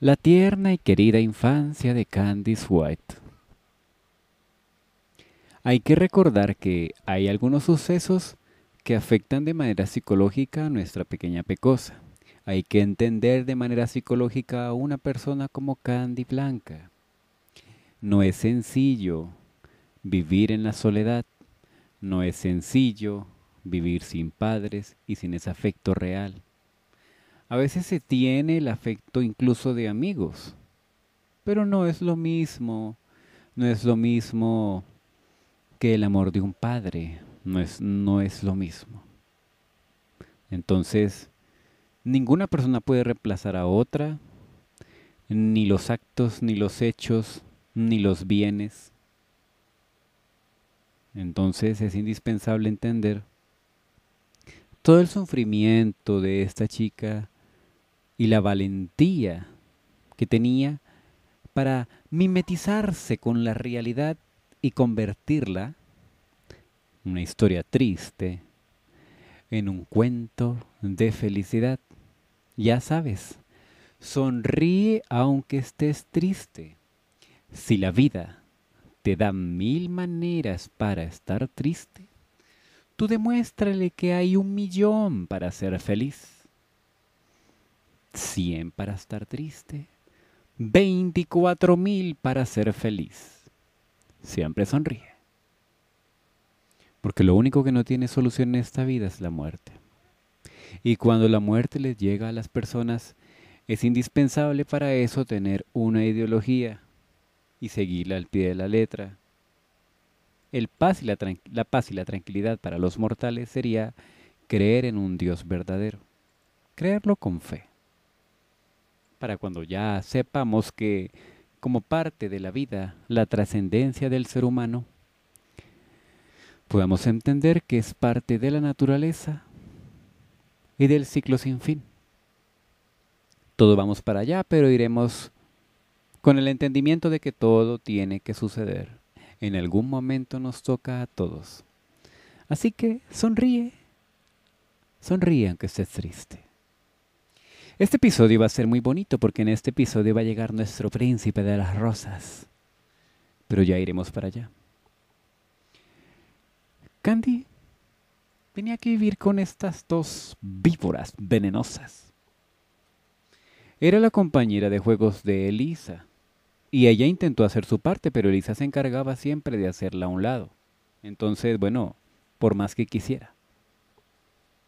la tierna y querida infancia de Candice White. Hay que recordar que hay algunos sucesos que afectan de manera psicológica a nuestra pequeña pecosa. Hay que entender de manera psicológica a una persona como Candy Blanca. No es sencillo vivir en la soledad, no es sencillo vivir sin padres y sin ese afecto real. A veces se tiene el afecto incluso de amigos, pero no es lo mismo, no es lo mismo que el amor de un padre, no es, no es lo mismo. Entonces, ninguna persona puede reemplazar a otra, ni los actos, ni los hechos, ni los bienes. Entonces es indispensable entender todo el sufrimiento de esta chica y la valentía que tenía para mimetizarse con la realidad y convertirla, una historia triste, en un cuento de felicidad. Ya sabes, sonríe aunque estés triste. Si la vida te da mil maneras para estar triste, tú demuéstrale que hay un millón para ser feliz. 100 para estar triste, 24.000 mil para ser feliz. Siempre sonríe. Porque lo único que no tiene solución en esta vida es la muerte. Y cuando la muerte les llega a las personas, es indispensable para eso tener una ideología y seguirla al pie de la letra. El paz la, la paz y la tranquilidad para los mortales sería creer en un Dios verdadero, creerlo con fe para cuando ya sepamos que, como parte de la vida, la trascendencia del ser humano, podamos entender que es parte de la naturaleza y del ciclo sin fin. Todo vamos para allá, pero iremos con el entendimiento de que todo tiene que suceder. En algún momento nos toca a todos. Así que sonríe, sonríe aunque estés triste. Este episodio va a ser muy bonito porque en este episodio va a llegar nuestro príncipe de las rosas. Pero ya iremos para allá. Candy tenía que vivir con estas dos víboras venenosas. Era la compañera de juegos de Elisa, y ella intentó hacer su parte, pero Elisa se encargaba siempre de hacerla a un lado. Entonces, bueno, por más que quisiera.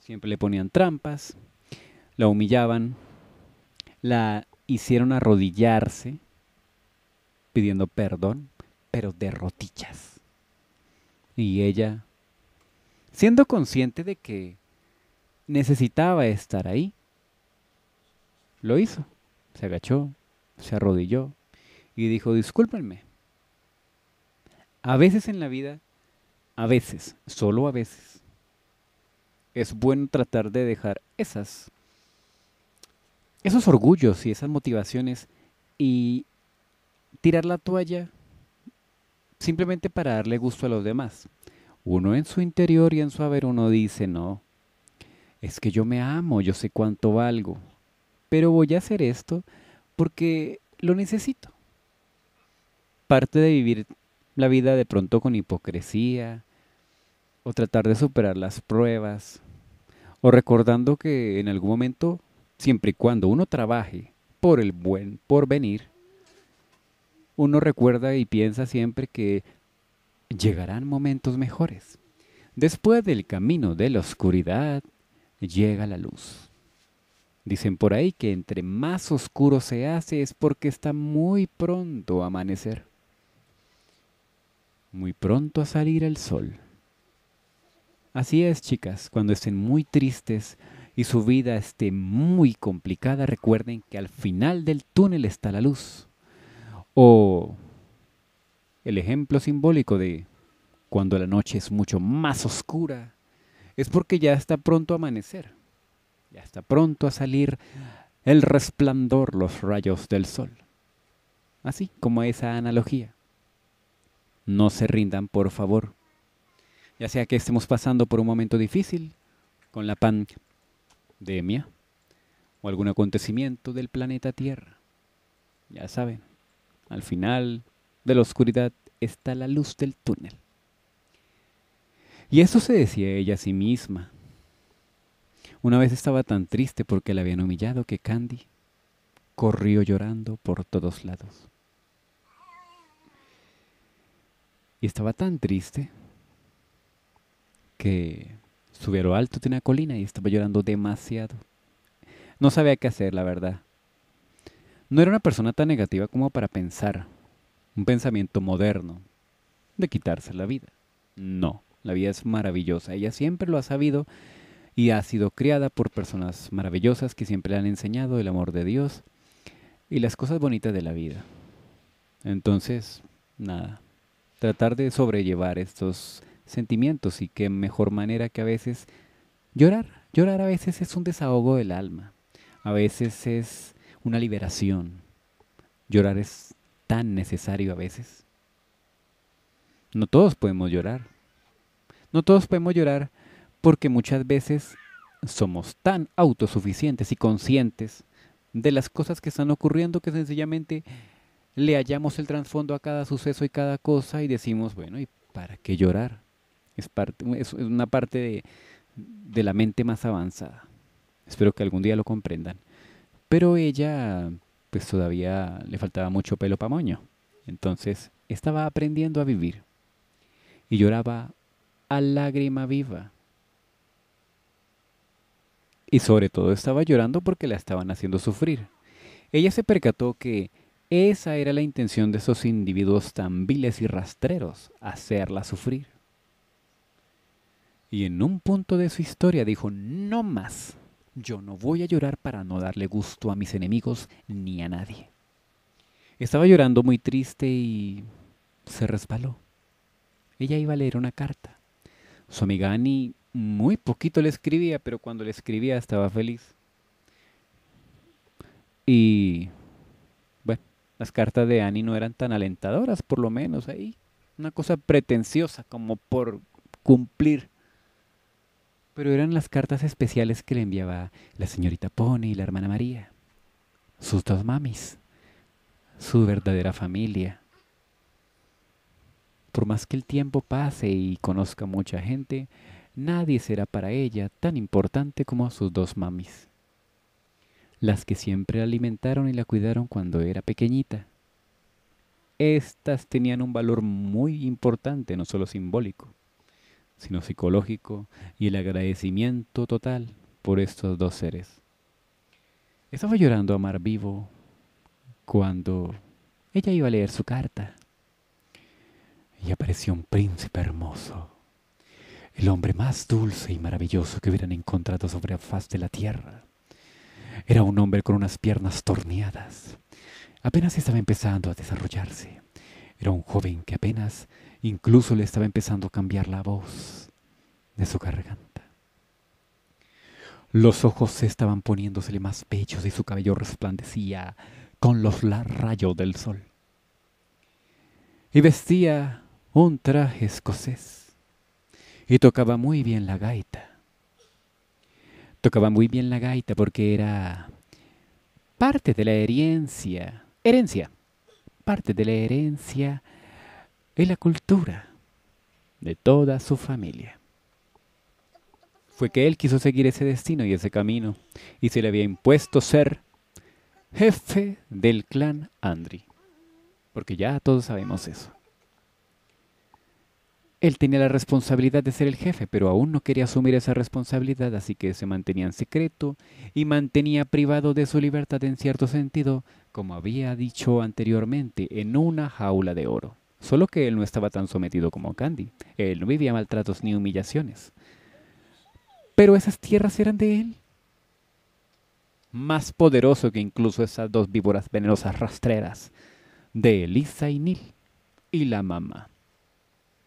Siempre le ponían trampas, la humillaban, la hicieron arrodillarse pidiendo perdón, pero de rotillas. Y ella, siendo consciente de que necesitaba estar ahí, lo hizo. Se agachó, se arrodilló y dijo, discúlpenme. A veces en la vida, a veces, solo a veces, es bueno tratar de dejar esas esos orgullos y esas motivaciones y tirar la toalla simplemente para darle gusto a los demás. Uno en su interior y en su haber uno dice, no, es que yo me amo, yo sé cuánto valgo, pero voy a hacer esto porque lo necesito. Parte de vivir la vida de pronto con hipocresía, o tratar de superar las pruebas, o recordando que en algún momento siempre y cuando uno trabaje por el buen porvenir, uno recuerda y piensa siempre que llegarán momentos mejores. Después del camino de la oscuridad llega la luz. Dicen por ahí que entre más oscuro se hace es porque está muy pronto a amanecer, muy pronto a salir el sol. Así es, chicas, cuando estén muy tristes, y su vida esté muy complicada, recuerden que al final del túnel está la luz. O el ejemplo simbólico de cuando la noche es mucho más oscura, es porque ya está pronto a amanecer, ya está pronto a salir el resplandor, los rayos del sol. Así como esa analogía. No se rindan, por favor. Ya sea que estemos pasando por un momento difícil, con la pan Demia o algún acontecimiento del planeta Tierra. Ya saben, al final de la oscuridad está la luz del túnel. Y eso se decía ella a sí misma. Una vez estaba tan triste porque la habían humillado que Candy corrió llorando por todos lados. Y estaba tan triste que Subí alto de una colina y estaba llorando demasiado. No sabía qué hacer, la verdad. No era una persona tan negativa como para pensar. Un pensamiento moderno. De quitarse la vida. No, la vida es maravillosa. Ella siempre lo ha sabido y ha sido criada por personas maravillosas que siempre le han enseñado el amor de Dios y las cosas bonitas de la vida. Entonces, nada, tratar de sobrellevar estos sentimientos y qué mejor manera que a veces llorar. Llorar a veces es un desahogo del alma, a veces es una liberación. Llorar es tan necesario a veces. No todos podemos llorar. No todos podemos llorar porque muchas veces somos tan autosuficientes y conscientes de las cosas que están ocurriendo que sencillamente le hallamos el trasfondo a cada suceso y cada cosa y decimos, bueno, ¿y para qué llorar? Es, parte, es una parte de, de la mente más avanzada. Espero que algún día lo comprendan. Pero ella, pues todavía le faltaba mucho pelo para moño. Entonces estaba aprendiendo a vivir. Y lloraba a lágrima viva. Y sobre todo estaba llorando porque la estaban haciendo sufrir. Ella se percató que esa era la intención de esos individuos tan viles y rastreros, hacerla sufrir. Y en un punto de su historia dijo, no más, yo no voy a llorar para no darle gusto a mis enemigos ni a nadie. Estaba llorando muy triste y se resbaló. Ella iba a leer una carta. Su amiga Annie muy poquito le escribía, pero cuando le escribía estaba feliz. Y bueno, las cartas de Annie no eran tan alentadoras, por lo menos ahí. Una cosa pretenciosa, como por cumplir pero eran las cartas especiales que le enviaba la señorita Pony y la hermana María. Sus dos mamis. Su verdadera familia. Por más que el tiempo pase y conozca mucha gente, nadie será para ella tan importante como sus dos mamis. Las que siempre alimentaron y la cuidaron cuando era pequeñita. Estas tenían un valor muy importante, no solo simbólico sino psicológico, y el agradecimiento total por estos dos seres. Estaba llorando a mar vivo cuando ella iba a leer su carta. Y apareció un príncipe hermoso, el hombre más dulce y maravilloso que hubieran encontrado sobre la faz de la tierra. Era un hombre con unas piernas torneadas. Apenas estaba empezando a desarrollarse. Era un joven que apenas Incluso le estaba empezando a cambiar la voz de su garganta. Los ojos se estaban poniéndosele más pechos y su cabello resplandecía con los rayos del sol. Y vestía un traje escocés y tocaba muy bien la gaita. Tocaba muy bien la gaita porque era parte de la herencia, herencia, parte de la herencia es la cultura de toda su familia. Fue que él quiso seguir ese destino y ese camino, y se le había impuesto ser jefe del clan Andri, porque ya todos sabemos eso. Él tenía la responsabilidad de ser el jefe, pero aún no quería asumir esa responsabilidad, así que se mantenía en secreto y mantenía privado de su libertad en cierto sentido, como había dicho anteriormente, en una jaula de oro. Solo que él no estaba tan sometido como Candy. Él no vivía maltratos ni humillaciones. Pero esas tierras eran de él. Más poderoso que incluso esas dos víboras venenosas rastreras de Elisa y Neil y la mamá.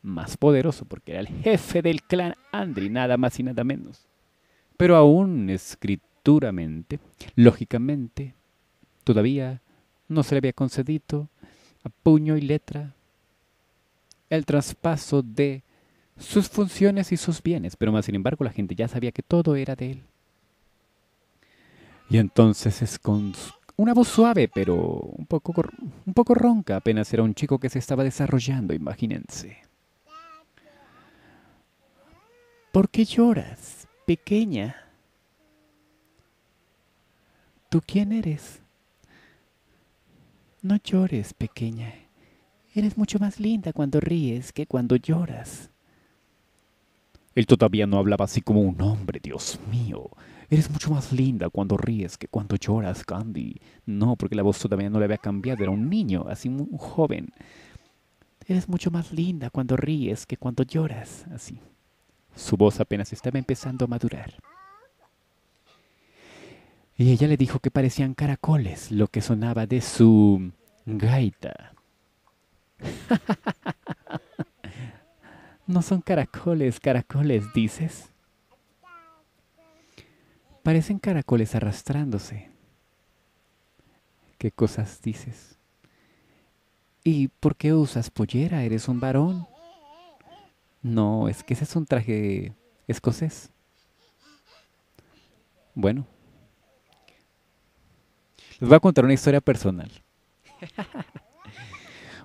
Más poderoso porque era el jefe del clan Andri, nada más y nada menos. Pero aún escrituramente, lógicamente, todavía no se le había concedido a puño y letra el traspaso de sus funciones y sus bienes, pero más sin embargo la gente ya sabía que todo era de él. Y entonces es con una voz suave, pero un poco, un poco ronca, apenas era un chico que se estaba desarrollando, imagínense. ¿Por qué lloras, pequeña? ¿Tú quién eres? No llores, pequeña. Eres mucho más linda cuando ríes que cuando lloras. Él todavía no hablaba así como un hombre, Dios mío. Eres mucho más linda cuando ríes que cuando lloras, Candy. No, porque la voz todavía no le había cambiado, era un niño, así un joven. Eres mucho más linda cuando ríes que cuando lloras, así. Su voz apenas estaba empezando a madurar. Y ella le dijo que parecían caracoles lo que sonaba de su gaita. no son caracoles, caracoles, dices. Parecen caracoles arrastrándose. ¿Qué cosas dices? ¿Y por qué usas pollera? ¿Eres un varón? No, es que ese es un traje escocés. Bueno, les voy a contar una historia personal.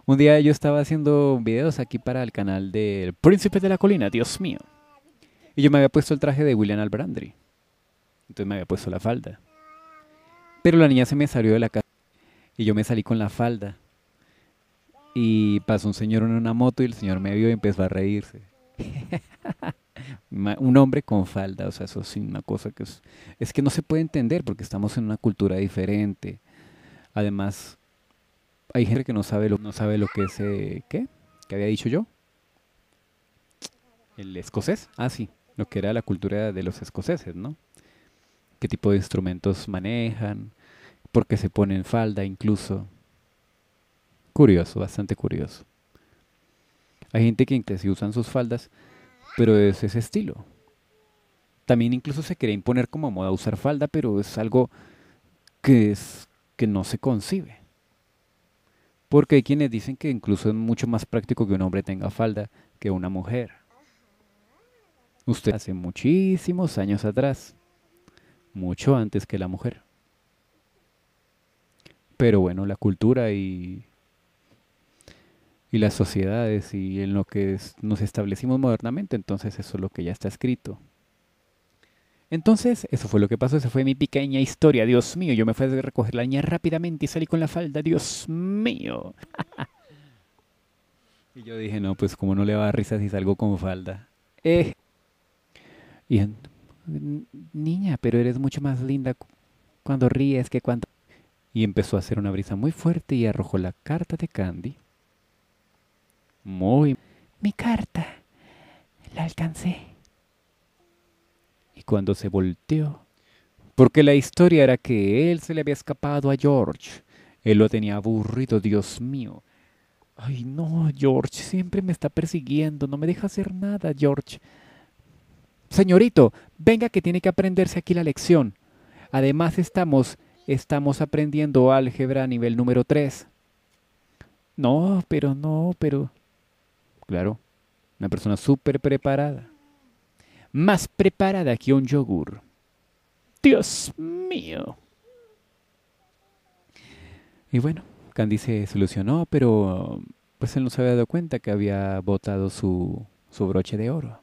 Un día yo estaba haciendo videos aquí para el canal del Príncipe de la Colina, Dios mío. Y yo me había puesto el traje de William Albrandry. Entonces me había puesto la falda. Pero la niña se me salió de la casa y yo me salí con la falda. Y pasó un señor en una moto y el señor me vio y empezó a reírse. un hombre con falda, o sea, eso es una cosa que es, es que no se puede entender porque estamos en una cultura diferente. Además, hay gente que no sabe lo, no sabe lo que es, eh, ¿qué? ¿Qué había dicho yo? ¿El escocés? Ah, sí, lo que era la cultura de los escoceses, ¿no? ¿Qué tipo de instrumentos manejan? ¿Por qué se ponen falda incluso? Curioso, bastante curioso. Hay gente que sí usan sus faldas, pero es ese estilo. También incluso se quiere imponer como moda usar falda, pero es algo que, que no se concibe. Porque hay quienes dicen que incluso es mucho más práctico que un hombre tenga falda que una mujer. Usted hace muchísimos años atrás, mucho antes que la mujer. Pero bueno, la cultura y, y las sociedades y en lo que nos establecimos modernamente, entonces eso es lo que ya está escrito. Entonces, eso fue lo que pasó, esa fue mi pequeña historia. Dios mío, yo me fui a recoger la niña rápidamente y salí con la falda. Dios mío. y yo dije, no, pues como no le va a dar risa si salgo con falda. Eh. Y niña, pero eres mucho más linda cuando ríes que cuando... Y empezó a hacer una brisa muy fuerte y arrojó la carta de Candy. Muy... Mi carta. La alcancé. Y cuando se volteó, porque la historia era que él se le había escapado a George. Él lo tenía aburrido, Dios mío. Ay, no, George, siempre me está persiguiendo, no me deja hacer nada, George. Señorito, venga que tiene que aprenderse aquí la lección. Además estamos, estamos aprendiendo álgebra a nivel número 3. No, pero no, pero... Claro, una persona súper preparada más preparada que un yogur. Dios mío. Y bueno, Candy se solucionó, pero pues él no se había dado cuenta que había botado su, su broche de oro.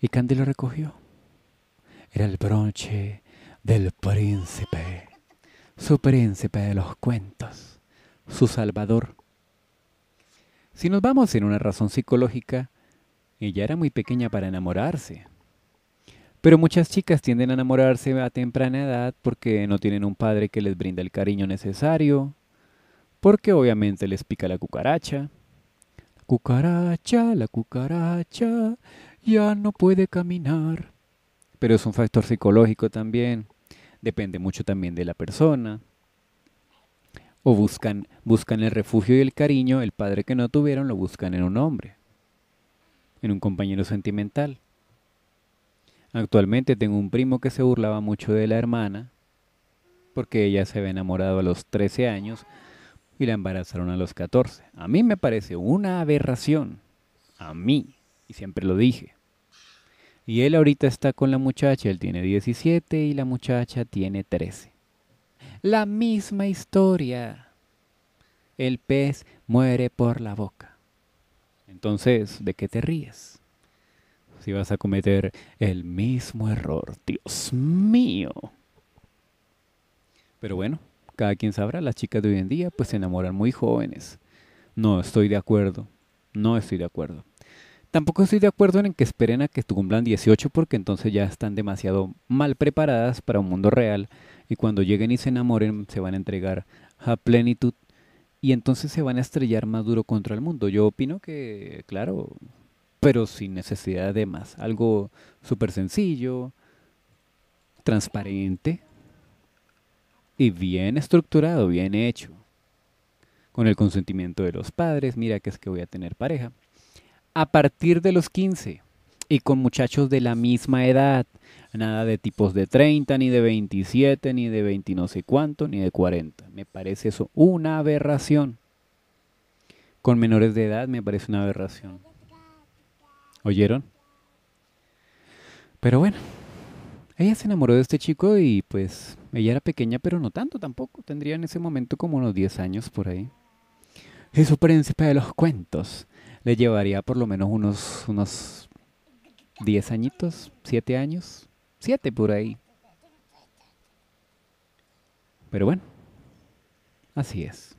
Y Candy lo recogió. Era el broche del príncipe, su príncipe de los cuentos, su salvador. Si nos vamos en una razón psicológica, ella era muy pequeña para enamorarse. Pero muchas chicas tienden a enamorarse a temprana edad porque no tienen un padre que les brinda el cariño necesario, porque obviamente les pica la cucaracha. La cucaracha, la cucaracha, ya no puede caminar. Pero es un factor psicológico también. Depende mucho también de la persona. O buscan, buscan el refugio y el cariño, el padre que no tuvieron lo buscan en un hombre en un compañero sentimental. Actualmente tengo un primo que se burlaba mucho de la hermana porque ella se había enamorado a los 13 años y la embarazaron a los 14. A mí me parece una aberración. A mí. Y siempre lo dije. Y él ahorita está con la muchacha, él tiene 17 y la muchacha tiene 13. La misma historia. El pez muere por la boca. Entonces, ¿de qué te ríes? Si vas a cometer el mismo error, Dios mío. Pero bueno, cada quien sabrá, las chicas de hoy en día pues se enamoran muy jóvenes. No estoy de acuerdo, no estoy de acuerdo. Tampoco estoy de acuerdo en que esperen a que cumplan 18 porque entonces ya están demasiado mal preparadas para un mundo real y cuando lleguen y se enamoren se van a entregar a plenitud y entonces se van a estrellar más duro contra el mundo. Yo opino que, claro, pero sin necesidad de más. Algo súper sencillo, transparente y bien estructurado, bien hecho. Con el consentimiento de los padres, mira que es que voy a tener pareja. A partir de los 15, y con muchachos de la misma edad. Nada de tipos de 30, ni de 27, ni de 20 no sé cuánto, ni de 40. Me parece eso una aberración. Con menores de edad me parece una aberración. ¿Oyeron? Pero bueno, ella se enamoró de este chico y pues ella era pequeña, pero no tanto tampoco. Tendría en ese momento como unos 10 años por ahí. Y su príncipe de los cuentos le llevaría por lo menos unos, unos Diez añitos, siete años, siete por ahí. Pero bueno, así es.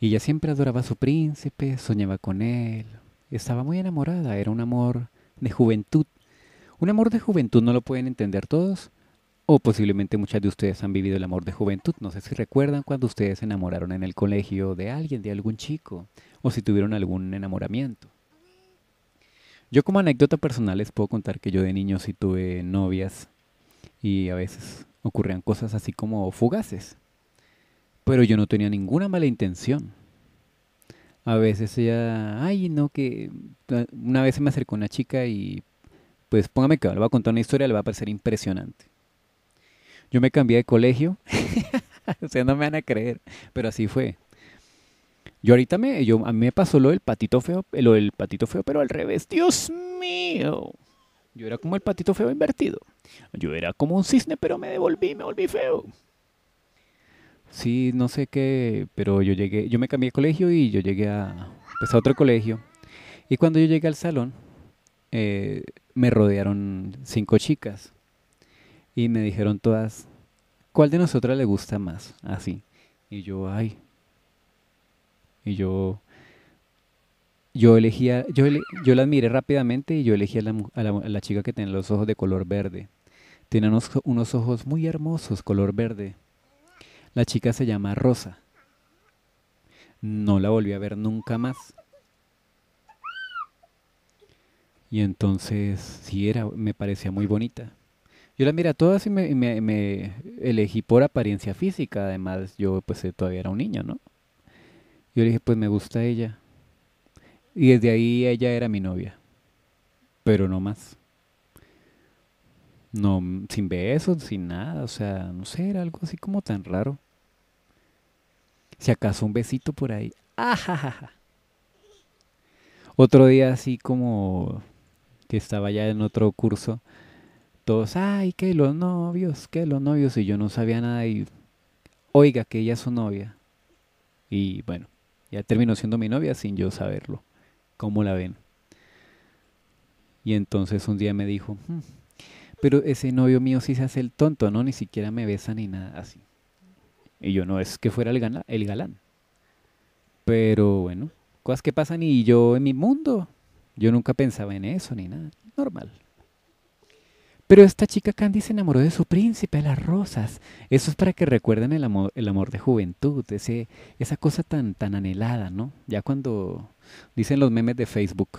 Y ella siempre adoraba a su príncipe, soñaba con él, estaba muy enamorada, era un amor de juventud. Un amor de juventud no lo pueden entender todos, o posiblemente muchas de ustedes han vivido el amor de juventud. No sé si recuerdan cuando ustedes se enamoraron en el colegio de alguien, de algún chico, o si tuvieron algún enamoramiento. Yo como anécdota personal les puedo contar que yo de niño sí tuve novias y a veces ocurrían cosas así como fugaces. Pero yo no tenía ninguna mala intención. A veces ella, ay, no, que una vez se me acercó una chica y pues póngame que le va a contar una historia, le va a parecer impresionante. Yo me cambié de colegio, o sea, no me van a creer, pero así fue. Yo ahorita me, yo, a mí me pasó lo del patito feo, lo del patito feo, pero al revés. Dios mío. Yo era como el patito feo invertido. Yo era como un cisne, pero me devolví, me volví feo. Sí, no sé qué, pero yo llegué, yo me cambié de colegio y yo llegué a, pues, a otro colegio. Y cuando yo llegué al salón, eh, me rodearon cinco chicas y me dijeron todas, ¿cuál de nosotras le gusta más? Así. Y yo, ay, y yo, yo elegía, yo, la admiré rápidamente y yo elegí a la, chica que tenía los ojos de color verde. Tiene unos, unos ojos muy hermosos, color verde. La chica se llama Rosa. No la volví a ver nunca más. Y entonces, sí, era, me parecía muy bonita. Yo la miré a todas y me, me elegí por apariencia física. Además, yo pues eh, todavía era un niño, ¿no? Yo le dije, pues me gusta ella. Y desde ahí ella era mi novia. Pero no más. No, sin besos, sin nada. O sea, no sé, era algo así como tan raro. Si acaso un besito por ahí. Ajajaja. Otro día así como que estaba ya en otro curso. Todos, ay, que los novios, que los novios. Y yo no sabía nada y, oiga, que ella es su novia. Y bueno, ya terminó siendo mi novia sin yo saberlo. ¿Cómo la ven? Y entonces un día me dijo, hmm, pero ese novio mío sí se hace el tonto, ¿no? Ni siquiera me besa ni nada así. Y yo no es que fuera el, el galán. Pero bueno, cosas que pasan y yo en mi mundo, yo nunca pensaba en eso ni nada. Normal. Pero esta chica Candy se enamoró de su príncipe, las rosas. Eso es para que recuerden el amor, el amor de juventud, ese, esa cosa tan, tan anhelada, ¿no? Ya cuando dicen los memes de Facebook,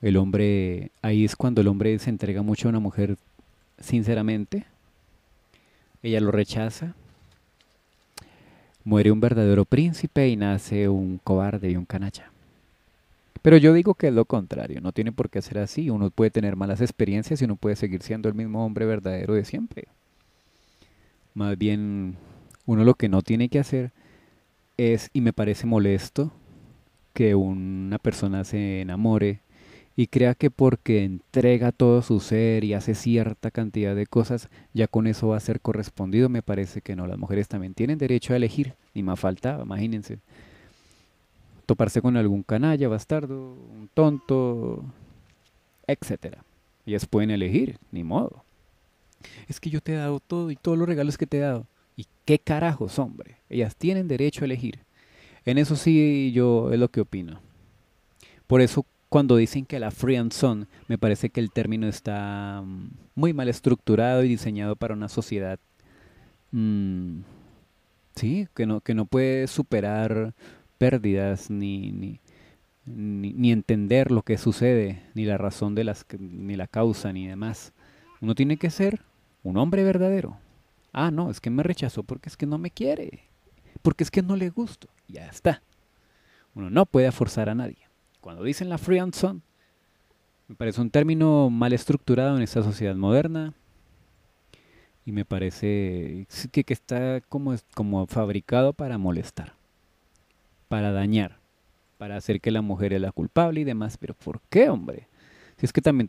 el hombre, ahí es cuando el hombre se entrega mucho a una mujer sinceramente, ella lo rechaza, muere un verdadero príncipe y nace un cobarde y un canacha. Pero yo digo que es lo contrario, no tiene por qué ser así. Uno puede tener malas experiencias y uno puede seguir siendo el mismo hombre verdadero de siempre. Más bien, uno lo que no tiene que hacer es, y me parece molesto, que una persona se enamore y crea que porque entrega todo su ser y hace cierta cantidad de cosas, ya con eso va a ser correspondido. Me parece que no, las mujeres también tienen derecho a elegir, ni más falta, imagínense toparse con algún canalla, bastardo, un tonto, etc. Ellas pueden elegir, ni modo. Es que yo te he dado todo y todos los regalos que te he dado. ¿Y qué carajos, hombre? Ellas tienen derecho a elegir. En eso sí yo es lo que opino. Por eso cuando dicen que la free and son, me parece que el término está mm, muy mal estructurado y diseñado para una sociedad, mm, sí, que no, que no puede superar pérdidas, ni, ni, ni, entender lo que sucede, ni la razón de las, ni la causa, ni demás. Uno tiene que ser un hombre verdadero. Ah, no, es que me rechazó porque es que no me quiere, porque es que no le gusto. Ya está. Uno no puede forzar a nadie. Cuando dicen la free and son, me parece un término mal estructurado en esta sociedad moderna y me parece que, que está como, como fabricado para molestar para dañar, para hacer que la mujer es la culpable y demás. Pero ¿por qué, hombre? Si es que también